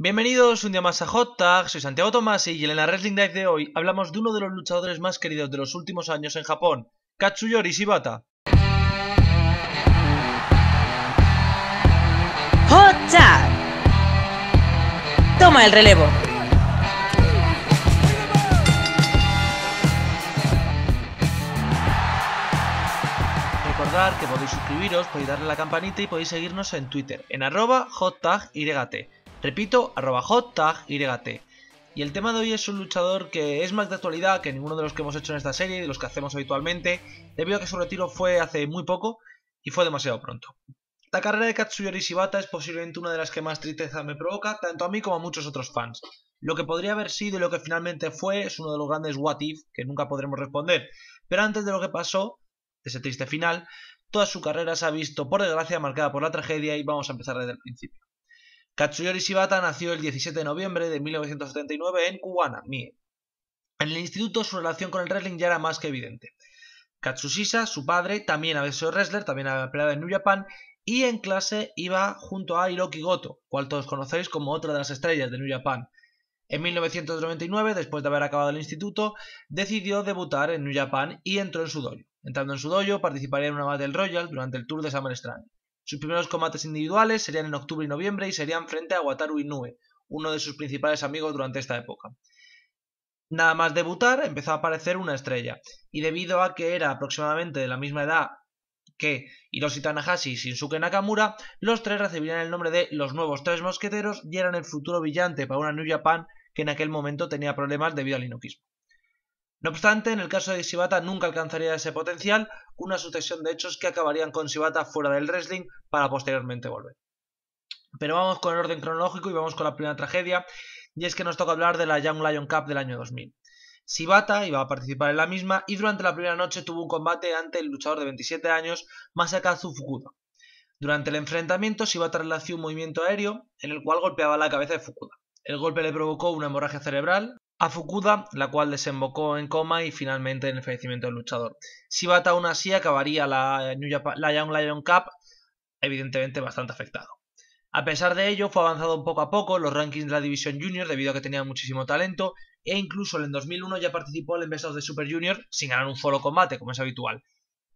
Bienvenidos un día más a Hot Tag, soy Santiago Tomás y en la Wrestling Dive de hoy hablamos de uno de los luchadores más queridos de los últimos años en Japón, Katsuyori Shibata. Hot Tag. Toma el relevo. Recordad que podéis suscribiros, podéis darle a la campanita y podéis seguirnos en Twitter, en arroba hot Repito, arroba tag Y el tema de hoy es un luchador que es más de actualidad que ninguno de los que hemos hecho en esta serie, de los que hacemos habitualmente, debido a que su retiro fue hace muy poco y fue demasiado pronto. La carrera de Katsuyori Shibata es posiblemente una de las que más tristeza me provoca, tanto a mí como a muchos otros fans. Lo que podría haber sido y lo que finalmente fue es uno de los grandes what if que nunca podremos responder. Pero antes de lo que pasó, de ese triste final, toda su carrera se ha visto, por desgracia, marcada por la tragedia y vamos a empezar desde el principio. Katsuyori Shibata nació el 17 de noviembre de 1979 en Kuwana, Mie. En el instituto su relación con el wrestling ya era más que evidente. Katsushisa, su padre, también había sido wrestler, también había peleado en New Japan y en clase iba junto a Hiroki Goto, cual todos conocéis como otra de las estrellas de New Japan. En 1999, después de haber acabado el instituto, decidió debutar en New Japan y entró en su dojo. Entrando en su dojo, participaría en una Battle Royal durante el Tour de Summer Strange. Sus primeros combates individuales serían en octubre y noviembre y serían frente a Wataru Inoue, uno de sus principales amigos durante esta época. Nada más debutar, empezó a aparecer una estrella, y debido a que era aproximadamente de la misma edad que Hiroshi Tanahashi y Shinsuke Nakamura, los tres recibirían el nombre de los nuevos tres mosqueteros y eran el futuro brillante para una New Japan que en aquel momento tenía problemas debido al inoquismo. No obstante, en el caso de Shibata nunca alcanzaría ese potencial, una sucesión de hechos que acabarían con Shibata fuera del wrestling para posteriormente volver. Pero vamos con el orden cronológico y vamos con la primera tragedia, y es que nos toca hablar de la Young Lion Cup del año 2000. Shibata iba a participar en la misma y durante la primera noche tuvo un combate ante el luchador de 27 años Masakazu Fukuda. Durante el enfrentamiento Shibata realizó un movimiento aéreo en el cual golpeaba la cabeza de Fukuda. El golpe le provocó una hemorragia cerebral, a Fukuda, la cual desembocó en coma y finalmente en el fallecimiento del luchador. Bata aún así acabaría la, Young Lion Cup, evidentemente bastante afectado. A pesar de ello, fue avanzado poco a poco los rankings de la división junior debido a que tenía muchísimo talento e incluso en 2001 ya participó en Investors de Super Junior sin ganar un solo combate, como es habitual.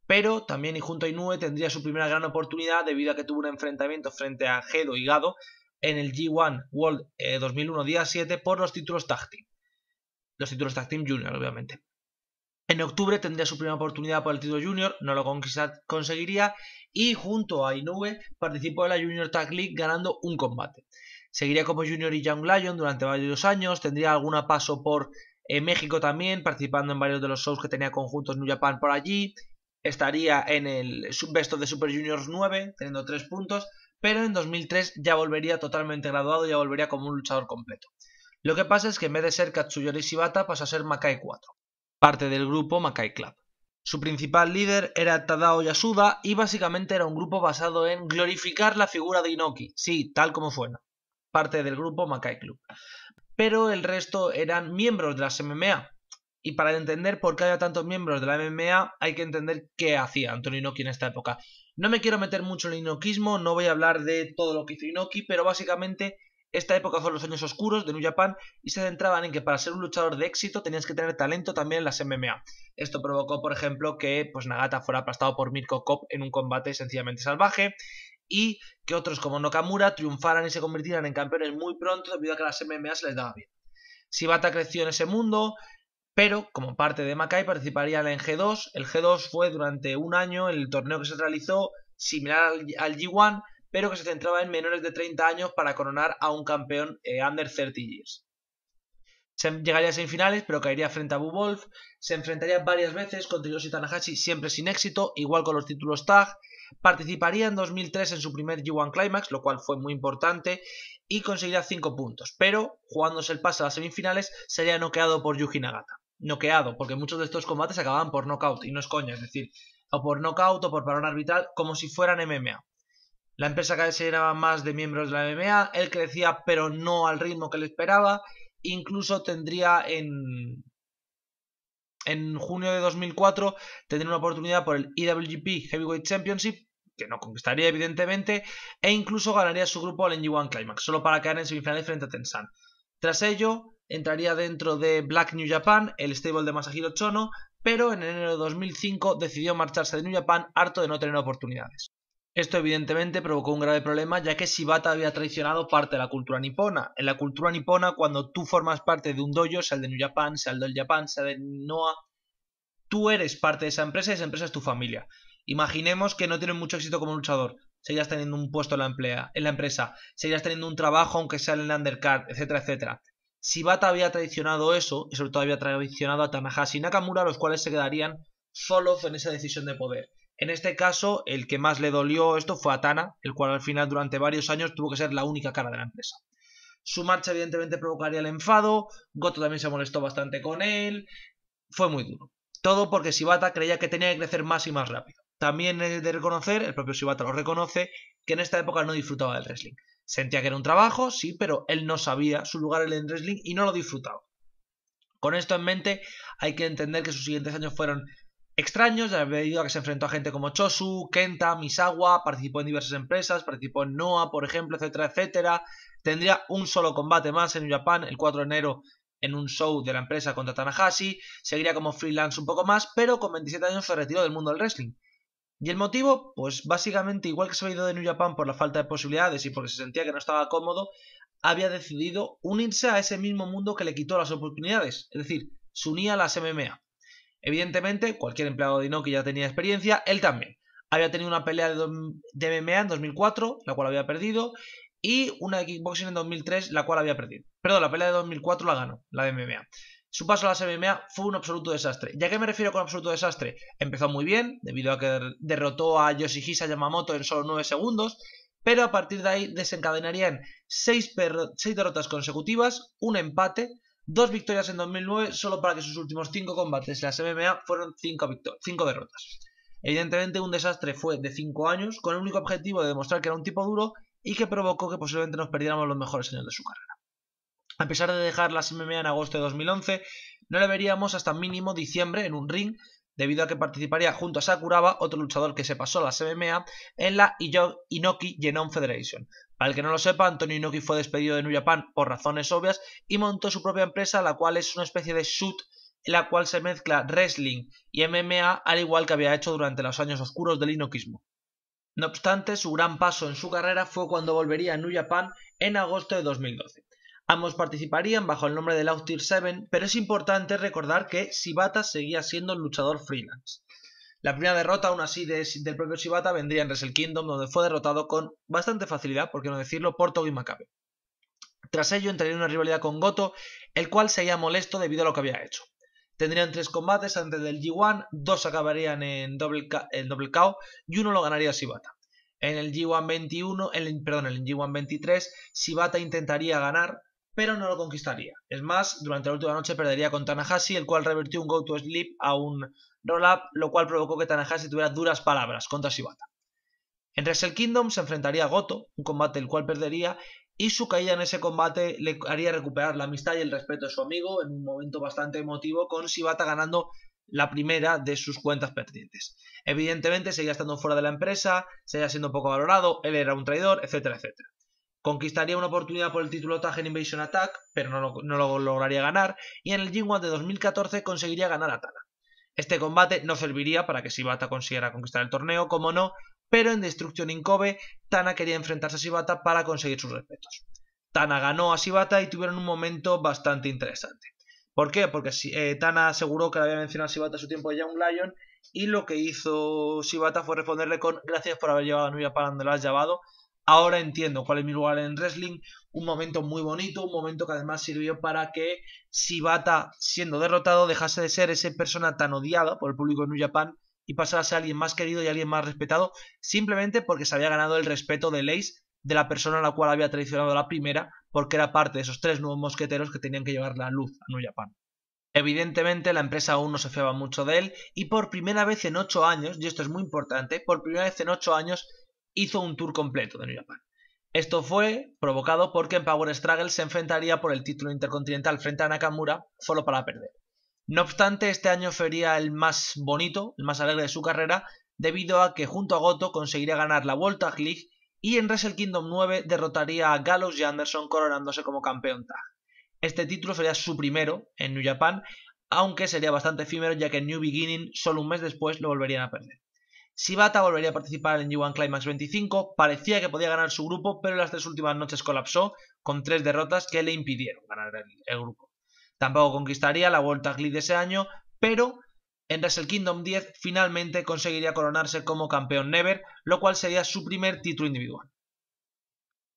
Pero también y junto a Inoue tendría su primera gran oportunidad debido a que tuvo un enfrentamiento frente a Gedo y Gado en el G1 World 2001 eh, día 7 por los títulos tácticos los títulos Tag Team Junior, obviamente. En octubre tendría su primera oportunidad por el título Junior, no lo conseguiría y junto a Inoue participó de la Junior Tag League ganando un combate. Seguiría como Junior y Young Lion durante varios años, tendría algún paso por eh, México también, participando en varios de los shows que tenía conjuntos New Japan por allí. Estaría en el Best de Super Juniors 9, teniendo tres puntos, pero en 2003 ya volvería totalmente graduado, ya volvería como un luchador completo. Lo que pasa es que en vez de ser Katsuyori Shibata pasó a ser Makai 4, parte del grupo Makai Club. Su principal líder era Tadao Yasuda y básicamente era un grupo basado en glorificar la figura de Inoki, sí, tal como fuera, parte del grupo Makai Club. Pero el resto eran miembros de las MMA. Y para entender por qué había tantos miembros de la MMA, hay que entender qué hacía Antonio Inoki en esta época. No me quiero meter mucho en el inoquismo, no voy a hablar de todo lo que hizo Inoki, pero básicamente esta época fue los años oscuros de New Japan y se centraban en que para ser un luchador de éxito tenías que tener talento también en las MMA. Esto provocó, por ejemplo, que pues, Nagata fuera aplastado por Mirko Kopp en un combate sencillamente salvaje y que otros como Nakamura triunfaran y se convirtieran en campeones muy pronto debido a que las MMA se les daba bien. Shibata creció en ese mundo, pero como parte de Makai participaría en G2. El G2 fue durante un año el torneo que se realizó similar al G1 pero que se centraba en menores de 30 años para coronar a un campeón eh, under 30 years. llegaría a semifinales, pero caería frente a Wolf. Se enfrentaría varias veces contra Yoshi Tanahashi, siempre sin éxito, igual con los títulos tag. Participaría en 2003 en su primer G1 Climax, lo cual fue muy importante, y conseguiría 5 puntos. Pero, jugándose el paso a las semifinales, sería noqueado por Yuji Nagata. Noqueado, porque muchos de estos combates acababan por knockout, y no es coña, es decir, o por knockout o por parón arbitral, como si fueran MMA. La empresa cada vez llenaba más de miembros de la MMA, él crecía pero no al ritmo que le esperaba, incluso tendría en, en junio de 2004 tendría una oportunidad por el IWGP e Heavyweight Championship, que no conquistaría evidentemente, e incluso ganaría su grupo al NG1 Climax, solo para caer en semifinales frente a Tensan. Tras ello, entraría dentro de Black New Japan, el stable de Masahiro Chono, pero en enero de 2005 decidió marcharse de New Japan harto de no tener oportunidades. Esto evidentemente provocó un grave problema ya que Shibata había traicionado parte de la cultura nipona. En la cultura nipona, cuando tú formas parte de un dojo, sea el de New Japan, sea el del Japan, sea el de Noah, tú eres parte de esa empresa y esa empresa es tu familia. Imaginemos que no tienes mucho éxito como luchador, seguirás teniendo un puesto en la, emplea, en la empresa, seguirás teniendo un trabajo aunque sea en el undercard, etcétera, etcétera. Shibata había traicionado eso y sobre todo había traicionado a Tanahashi y Nakamura, los cuales se quedarían solos en esa decisión de poder. En este caso, el que más le dolió esto fue a el cual al final durante varios años tuvo que ser la única cara de la empresa. Su marcha evidentemente provocaría el enfado, Goto también se molestó bastante con él, fue muy duro. Todo porque Shibata creía que tenía que crecer más y más rápido. También es de reconocer, el propio Shibata lo reconoce, que en esta época no disfrutaba del wrestling. Sentía que era un trabajo, sí, pero él no sabía su lugar en el wrestling y no lo disfrutaba. Con esto en mente, hay que entender que sus siguientes años fueron extraños, ya debido a que se enfrentó a gente como Chosu, Kenta, Misawa, participó en diversas empresas, participó en Noah, por ejemplo, etcétera, etcétera. Tendría un solo combate más en Japan el 4 de enero en un show de la empresa contra Tanahashi, seguiría como freelance un poco más, pero con 27 años se retiró del mundo del wrestling. ¿Y el motivo? Pues básicamente, igual que se había ido de New Japan por la falta de posibilidades y porque se sentía que no estaba cómodo, había decidido unirse a ese mismo mundo que le quitó las oportunidades, es decir, se unía a las MMA. Evidentemente, cualquier empleado de Inoki ya tenía experiencia, él también. Había tenido una pelea de MMA en 2004, la cual había perdido, y una de kickboxing en 2003, la cual había perdido. Perdón, la pelea de 2004 la ganó, la de MMA. Su paso a las MMA fue un absoluto desastre. Ya a qué me refiero con absoluto desastre? Empezó muy bien, debido a que derrotó a Yoshihisa Yamamoto en solo 9 segundos, pero a partir de ahí desencadenarían 6, 6 derrotas consecutivas, un empate, Dos victorias en 2009, solo para que sus últimos cinco combates en las MMA fueron cinco, derrotas. Evidentemente, un desastre fue de cinco años, con el único objetivo de demostrar que era un tipo duro y que provocó que posiblemente nos perdiéramos los mejores años de su carrera. A pesar de dejar la MMA en agosto de 2011, no le veríamos hasta mínimo diciembre en un ring debido a que participaría junto a Sakuraba, otro luchador que se pasó a la MMA, en la Inoki Genome Federation. Para el que no lo sepa, Antonio Inoki fue despedido de New Japan por razones obvias y montó su propia empresa, la cual es una especie de shoot en la cual se mezcla wrestling y MMA, al igual que había hecho durante los años oscuros del inokismo. No obstante, su gran paso en su carrera fue cuando volvería a New Japan en agosto de 2012. Ambos participarían bajo el nombre de Laugh Tier 7, pero es importante recordar que Shibata seguía siendo el luchador freelance. La primera derrota, aún así, de, del propio Shibata vendría en Wrestle Kingdom, donde fue derrotado con bastante facilidad, por qué no decirlo, por Togi Makabe. Tras ello entraría en una rivalidad con Goto, el cual se seguía molesto debido a lo que había hecho. Tendrían tres combates antes del G1, dos acabarían en doble, el doble KO y uno lo ganaría Shibata. En el G1 21, el perdón, el G1 23, Shibata intentaría ganar, pero no lo conquistaría. Es más, durante la última noche perdería con Tanahashi, el cual revertió un go to sleep a un roll-up, lo cual provocó que Tanahashi tuviera duras palabras contra Shibata. En Wrestle Kingdom se enfrentaría a Goto, un combate el cual perdería, y su caída en ese combate le haría recuperar la amistad y el respeto de su amigo en un momento bastante emotivo, con Shibata ganando la primera de sus cuentas perdientes. Evidentemente seguía estando fuera de la empresa, seguía siendo poco valorado, él era un traidor, etcétera, etcétera. Conquistaría una oportunidad por el título en Invasion Attack, pero no lo, lograría ganar, y en el g de 2014 conseguiría ganar a Tana. Este combate no serviría para que Shibata consiguiera conquistar el torneo, como no, pero en Destruction in Tana quería enfrentarse a Shibata para conseguir sus respetos. Tana ganó a Shibata y tuvieron un momento bastante interesante. ¿Por qué? Porque eh, Tana aseguró que le había mencionado a Shibata su tiempo de Young Lion y lo que hizo Shibata fue responderle con gracias por haber llevado a Nuya para donde lo has llevado Ahora entiendo cuál es mi lugar en wrestling. Un momento muy bonito, un momento que además sirvió para que Shibata, siendo derrotado, dejase de ser esa persona tan odiada por el público de New Japan y pasase a ser alguien más querido y alguien más respetado, simplemente porque se había ganado el respeto de Lace, de la persona a la cual había traicionado la primera, porque era parte de esos tres nuevos mosqueteros que tenían que llevar la luz a New Japan. Evidentemente la empresa aún no se fiaba mucho de él y por primera vez en ocho años, y esto es muy importante, por primera vez en ocho años hizo un tour completo de New Japan. Esto fue provocado porque en Power Struggle se enfrentaría por el título intercontinental frente a Nakamura solo para perder. No obstante, este año sería el más bonito, el más alegre de su carrera, debido a que junto a Goto conseguiría ganar la World Tag League y en Wrestle Kingdom 9 derrotaría a Gallows y Anderson coronándose como campeón tag. Este título sería su primero en New Japan, aunque sería bastante efímero ya que en New Beginning solo un mes después lo volverían a perder. Shibata volvería a participar en G1 Climax 25, parecía que podía ganar su grupo, pero las tres últimas noches colapsó con tres derrotas que le impidieron ganar el, grupo. Tampoco conquistaría la World Tag de ese año, pero en Wrestle Kingdom 10 finalmente conseguiría coronarse como campeón Never, lo cual sería su primer título individual.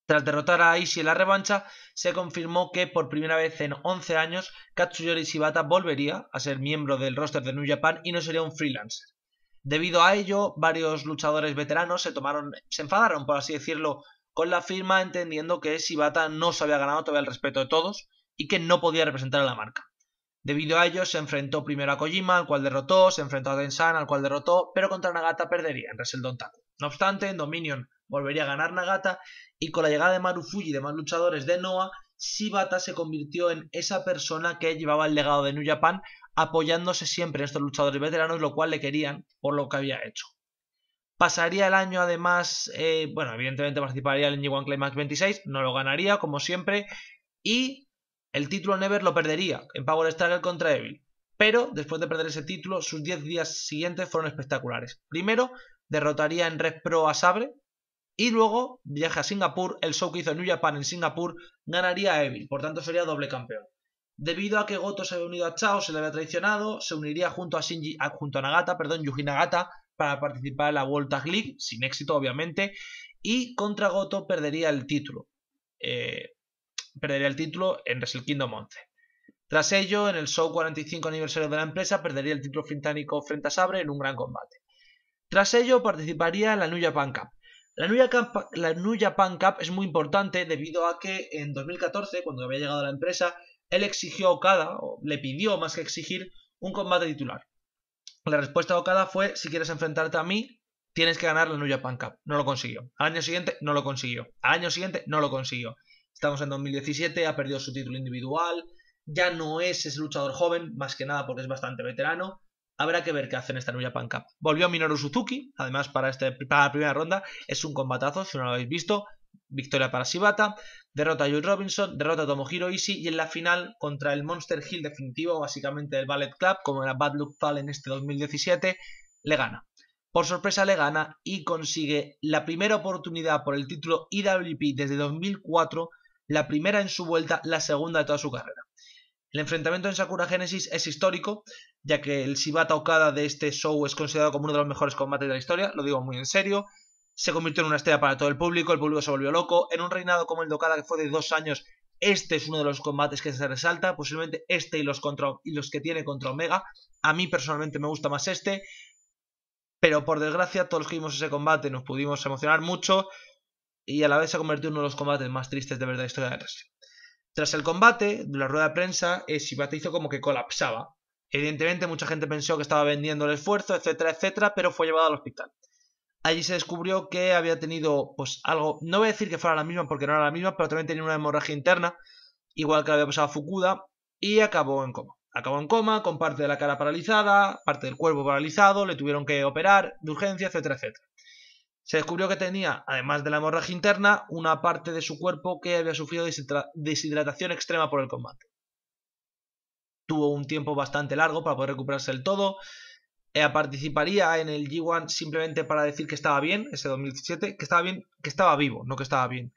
Tras derrotar a Ishii en la revancha, se confirmó que por primera vez en 11 años Katsuyori Shibata volvería a ser miembro del roster de New Japan y no sería un freelancer. Debido a ello, varios luchadores veteranos se tomaron, se enfadaron, por así decirlo, con la firma, entendiendo que Shibata no se había ganado todavía el respeto de todos y que no podía representar a la marca. Debido a ello, se enfrentó primero a Kojima, al cual derrotó, se enfrentó a Densan, al cual derrotó, pero contra Nagata perdería en Wrestle Taku. No obstante, en Dominion volvería a ganar Nagata y con la llegada de Marufuji y demás luchadores de Noah, Shibata se convirtió en esa persona que llevaba el legado de New Japan apoyándose siempre en estos luchadores veteranos, lo cual le querían por lo que había hecho. Pasaría el año además, eh, bueno, evidentemente participaría en G1 Climax 26, no lo ganaría como siempre, y el título Never lo perdería en Power Struggle contra Evil. Pero después de perder ese título, sus 10 días siguientes fueron espectaculares. Primero, derrotaría en Red Pro a Sabre, y luego viaja a Singapur, el show que hizo New Japan en Singapur, ganaría a Evil, por tanto sería doble campeón. Debido a que Goto se había unido a Chao, se le había traicionado, se uniría junto a, Shinji, junto a Nagata, perdón, Yuji Nagata, para participar en la World Tag League, sin éxito obviamente, y contra Goto perdería el título. Eh, perdería el título en Wrestle Kingdom 11. Tras ello, en el show 45 aniversario de la empresa, perdería el título fintánico frente a Sabre en un gran combate. Tras ello, participaría en la nuya Pan Cup. La Nuya, pan la Cup es muy importante debido a que en 2014, cuando había llegado a la empresa, él exigió a Okada, o le pidió más que exigir, un combate titular. La respuesta de Okada fue, si quieres enfrentarte a mí, tienes que ganar la New Japan Cup. No lo consiguió. Al año siguiente no lo consiguió. Al año siguiente no lo consiguió. Estamos en 2017, ha perdido su título individual, ya no es ese luchador joven, más que nada porque es bastante veterano. Habrá que ver qué hace en esta New Japan Cup. Volvió Minoru Suzuki, además para, este, para la primera ronda. Es un combatazo, si no lo habéis visto victoria para Shibata, derrota a Joy Robinson, derrota a Tomohiro Ishii y en la final contra el Monster Hill definitivo, básicamente del Ballet Club, como era Bad Luck Fall en este 2017, le gana. Por sorpresa le gana y consigue la primera oportunidad por el título IWP desde 2004, la primera en su vuelta, la segunda de toda su carrera. El enfrentamiento en Sakura Genesis es histórico, ya que el Shibata Okada de este show es considerado como uno de los mejores combates de la historia, lo digo muy en serio se convirtió en una estrella para todo el público, el público se volvió loco. En un reinado como el de Okada, que fue de dos años, este es uno de los combates que se resalta, posiblemente este y los, contra, y los que tiene contra Omega. A mí personalmente me gusta más este, pero por desgracia todos los que vimos ese combate nos pudimos emocionar mucho y a la vez se convirtió en uno de los combates más tristes de verdad la historia de wrestling. Tras el combate, la rueda de prensa, hizo como que colapsaba. Evidentemente mucha gente pensó que estaba vendiendo el esfuerzo, etcétera, etcétera, pero fue llevado al hospital. Allí se descubrió que había tenido, pues algo, no voy a decir que fuera la misma porque no era la misma, pero también tenía una hemorragia interna, igual que la había pasado a Fukuda, y acabó en coma. Acabó en coma, con parte de la cara paralizada, parte del cuerpo paralizado, le tuvieron que operar de urgencia, etcétera, etcétera. Se descubrió que tenía, además de la hemorragia interna, una parte de su cuerpo que había sufrido deshidratación extrema por el combate. Tuvo un tiempo bastante largo para poder recuperarse del todo, eh, participaría en el G1 simplemente para decir que estaba bien, ese 2017, que estaba bien, que estaba vivo, no que estaba bien.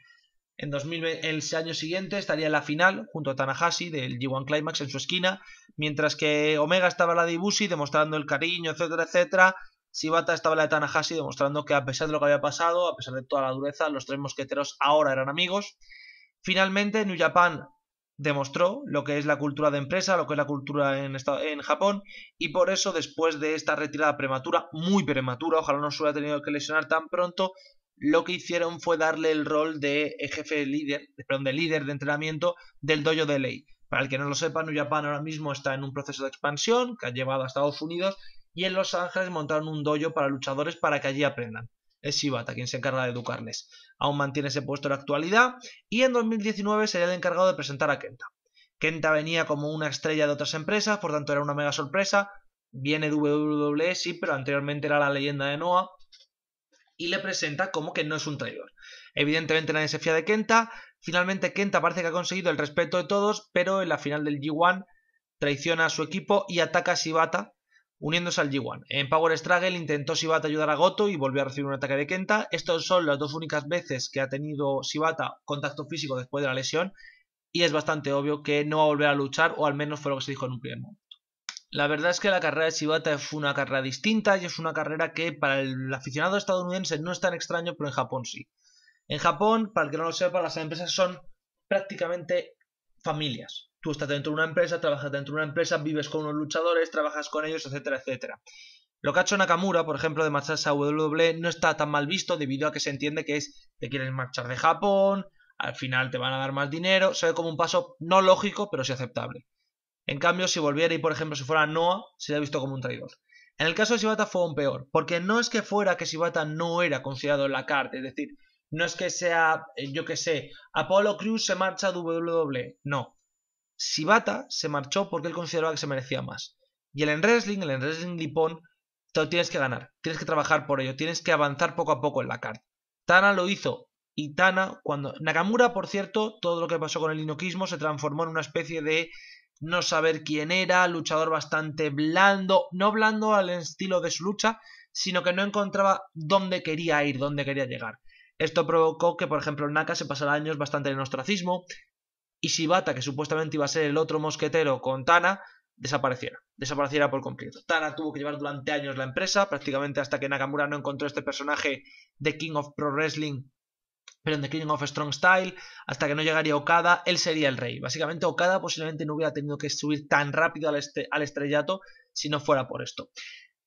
En ese el año siguiente estaría en la final junto a Tanahashi del G1 Climax en su esquina, mientras que Omega estaba la de Ibushi demostrando el cariño, etcétera, etcétera. Shibata estaba la de Tanahashi demostrando que a pesar de lo que había pasado, a pesar de toda la dureza, los tres mosqueteros ahora eran amigos. Finalmente, New Japan demostró lo que es la cultura de empresa, lo que es la cultura en, en Japón, y por eso después de esta retirada prematura, muy prematura, ojalá no se hubiera tenido que lesionar tan pronto, lo que hicieron fue darle el rol de eh, jefe líder, perdón, de líder de entrenamiento del dojo de ley. Para el que no lo sepa, New Japan ahora mismo está en un proceso de expansión que ha llevado a Estados Unidos y en Los Ángeles montaron un dojo para luchadores para que allí aprendan es Shibata quien se encarga de educarles. Aún mantiene ese puesto en la actualidad y en 2019 sería el encargado de presentar a Kenta. Kenta venía como una estrella de otras empresas, por tanto era una mega sorpresa. Viene WWE, e, sí, pero anteriormente era la leyenda de Noah. Y le presenta como que no es un traidor. Evidentemente nadie se fía de Kenta. Finalmente Kenta parece que ha conseguido el respeto de todos, pero en la final del G1 traiciona a su equipo y ataca a Shibata, uniéndose al G1. En Power Struggle intentó Shibata ayudar a Goto y volvió a recibir un ataque de Kenta. Estas son las dos únicas veces que ha tenido Shibata contacto físico después de la lesión y es bastante obvio que no va a volver a luchar o al menos fue lo que se dijo en un primer momento. La verdad es que la carrera de Shibata fue una carrera distinta y es una carrera que para el aficionado estadounidense no es tan extraño, pero en Japón sí. En Japón, para el que no lo sepa, las empresas son prácticamente familias. Tú estás dentro de una empresa, trabajas dentro de una empresa, vives con unos luchadores, trabajas con ellos, etcétera, etcétera. Lo que ha hecho Nakamura, por ejemplo, de marcharse a WWE no está tan mal visto debido a que se entiende que es te quieren marchar de Japón, al final te van a dar más dinero, se ve como un paso no lógico, pero sí aceptable. En cambio, si volviera y por ejemplo si fuera Noah, sería visto como un traidor. En el caso de Shibata fue aún peor, porque no es que fuera que Shibata no era considerado en la carta, es decir, no es que sea, eh, yo que sé, Apolo Cruz se marcha a WWE, no. Shibata se marchó porque él consideraba que se merecía más. Y el en wrestling, el en wrestling nipón, tienes que ganar, tienes que trabajar por ello, tienes que avanzar poco a poco en la carta. Tana lo hizo y Tana cuando Nakamura, por cierto, todo lo que pasó con el inoquismo se transformó en una especie de no saber quién era, luchador bastante blando, no blando al estilo de su lucha, sino que no encontraba dónde quería ir, dónde quería llegar. Esto provocó que, por ejemplo, Naka se pasara años bastante en ostracismo, y Shibata, que supuestamente iba a ser el otro mosquetero con Tana, desapareciera, desapareciera por completo. Tana tuvo que llevar durante años la empresa, prácticamente hasta que Nakamura no encontró este personaje de King of Pro Wrestling, pero en The King of Strong Style, hasta que no llegaría Okada, él sería el rey. Básicamente Okada posiblemente no hubiera tenido que subir tan rápido al, al estrellato si no fuera por esto.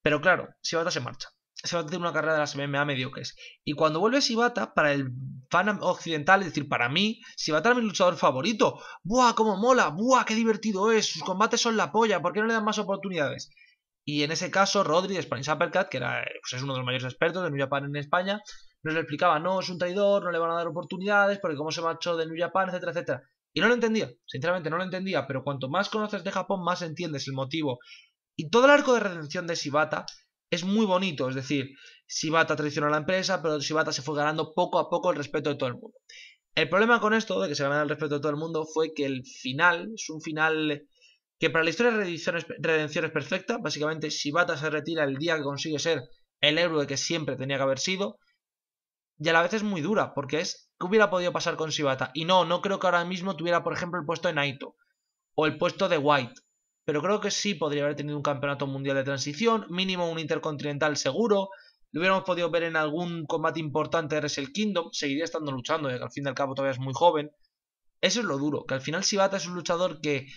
Pero claro, Shibata se marcha se va a una carrera de las MMA mediocres. Y cuando vuelve Sibata, para el fan occidental, es decir, para mí, Sibata era mi luchador favorito. ¡Buah, cómo mola! ¡Buah, qué divertido es! Sus combates son la polla, ¿por qué no le dan más oportunidades? Y en ese caso, Rodri de Spanish Uppercut, que era, pues, es uno de los mayores expertos de New Japan en España, nos lo explicaba, no, es un traidor, no le van a dar oportunidades, porque cómo se marchó de New Japan, etcétera, etcétera. Y no lo entendía, sinceramente no lo entendía, pero cuanto más conoces de Japón, más entiendes el motivo. Y todo el arco de redención de Sibata es muy bonito, es decir, Shibata traicionó a la empresa, pero Shibata se fue ganando poco a poco el respeto de todo el mundo. El problema con esto, de que se ganara el respeto de todo el mundo, fue que el final es un final que para la historia de redención es, perfecta. Básicamente, Shibata se retira el día que consigue ser el héroe que siempre tenía que haber sido. Y a la vez es muy dura, porque es ¿qué hubiera podido pasar con Shibata? Y no, no creo que ahora mismo tuviera, por ejemplo, el puesto de Naito o el puesto de White pero creo que sí podría haber tenido un campeonato mundial de transición, mínimo un intercontinental seguro, lo hubiéramos podido ver en algún combate importante de Wrestle Kingdom, seguiría estando luchando, ya que al fin y al cabo todavía es muy joven. Eso es lo duro, que al final Shibata es un luchador que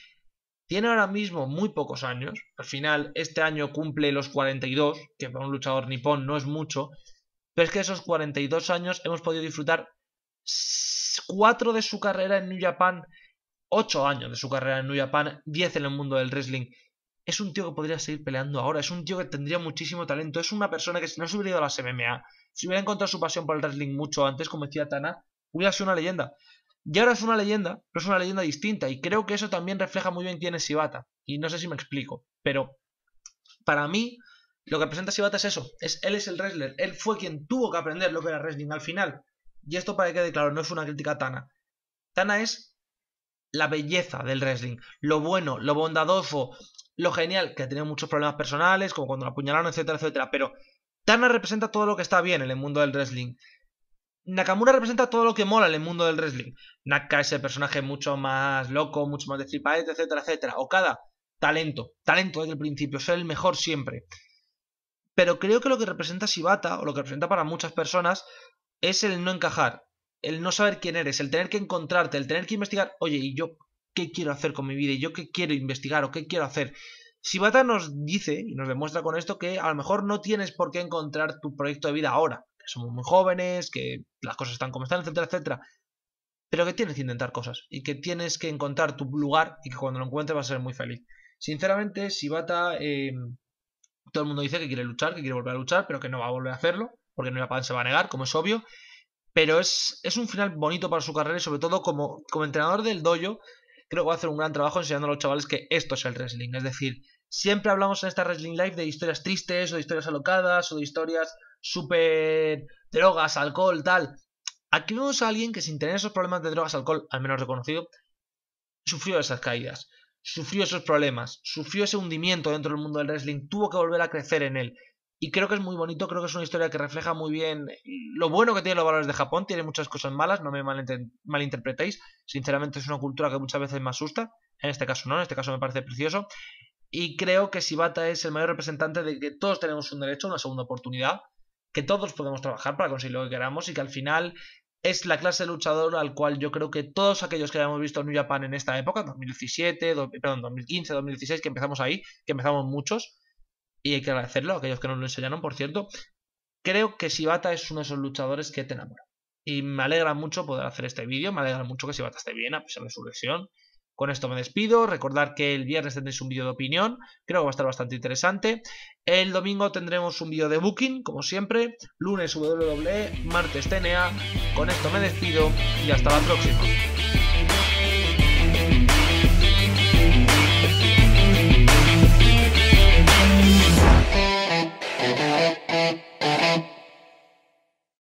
tiene ahora mismo muy pocos años, al final este año cumple los 42, que para un luchador nipón no es mucho, pero es que esos 42 años hemos podido disfrutar 4 de su carrera en New Japan 8 años de su carrera en New Japan, 10 en el mundo del wrestling. Es un tío que podría seguir peleando ahora, es un tío que tendría muchísimo talento, es una persona que si no se hubiera ido a las MMA, si hubiera encontrado su pasión por el wrestling mucho antes, como decía Tana, hubiera sido una leyenda. Y ahora es una leyenda, pero es una leyenda distinta, y creo que eso también refleja muy bien quién es Shibata. Y no sé si me explico, pero para mí lo que representa Shibata es eso, es él es el wrestler, él fue quien tuvo que aprender lo que era wrestling al final. Y esto para que quede claro, no es una crítica a Tana. Tana es la belleza del wrestling, lo bueno, lo bondadoso, lo genial, que ha tenido muchos problemas personales, como cuando la apuñalaron, etcétera, etcétera. Pero Tana representa todo lo que está bien en el mundo del wrestling. Nakamura representa todo lo que mola en el mundo del wrestling. Naka es el personaje mucho más loco, mucho más de, etcétera, etcétera. Okada, talento. Talento desde el principio, ser el mejor siempre. Pero creo que lo que representa Shibata, o lo que representa para muchas personas, es el no encajar el no saber quién eres, el tener que encontrarte, el tener que investigar, oye, ¿y yo qué quiero hacer con mi vida? ¿Y yo qué quiero investigar o qué quiero hacer? Shibata nos dice y nos demuestra con esto que a lo mejor no tienes por qué encontrar tu proyecto de vida ahora, que somos muy jóvenes, que las cosas están como están, etcétera, etcétera, pero que tienes que intentar cosas y que tienes que encontrar tu lugar y que cuando lo encuentres vas a ser muy feliz. Sinceramente, Shibata, eh, todo el mundo dice que quiere luchar, que quiere volver a luchar, pero que no va a volver a hacerlo, porque no se va a negar, como es obvio, pero es, un final bonito para su carrera y sobre todo como, como entrenador del dojo, creo que va a hacer un gran trabajo enseñando a los chavales que esto es el wrestling. Es decir, siempre hablamos en esta Wrestling life de historias tristes o de historias alocadas o de historias súper drogas, alcohol, tal. Aquí vemos a alguien que sin tener esos problemas de drogas, alcohol, al menos reconocido, sufrió esas caídas, sufrió esos problemas, sufrió ese hundimiento dentro del mundo del wrestling, tuvo que volver a crecer en él, y creo que es muy bonito, creo que es una historia que refleja muy bien lo bueno que tiene los valores de Japón. Tiene muchas cosas malas, no me malinterpretéis. Sinceramente es una cultura que muchas veces me asusta. En este caso no, en este caso me parece precioso. Y creo que Shibata es el mayor representante de que todos tenemos un derecho una segunda oportunidad, que todos podemos trabajar para conseguir lo que queramos y que al final es la clase de luchador al cual yo creo que todos aquellos que hemos visto en New Japan en esta época, 2017, perdón, 2015, 2016, que empezamos ahí, que empezamos muchos, y hay que agradecerlo a aquellos que nos lo enseñaron, por cierto. Creo que Shibata es uno de esos luchadores que te enamora. Y me alegra mucho poder hacer este vídeo, me alegra mucho que Shibata esté bien a pesar de su lesión. Con esto me despido, recordar que el viernes tendréis un vídeo de opinión, creo que va a estar bastante interesante. El domingo tendremos un vídeo de booking, como siempre, lunes WWE, martes TNA. Con esto me despido y hasta la próxima.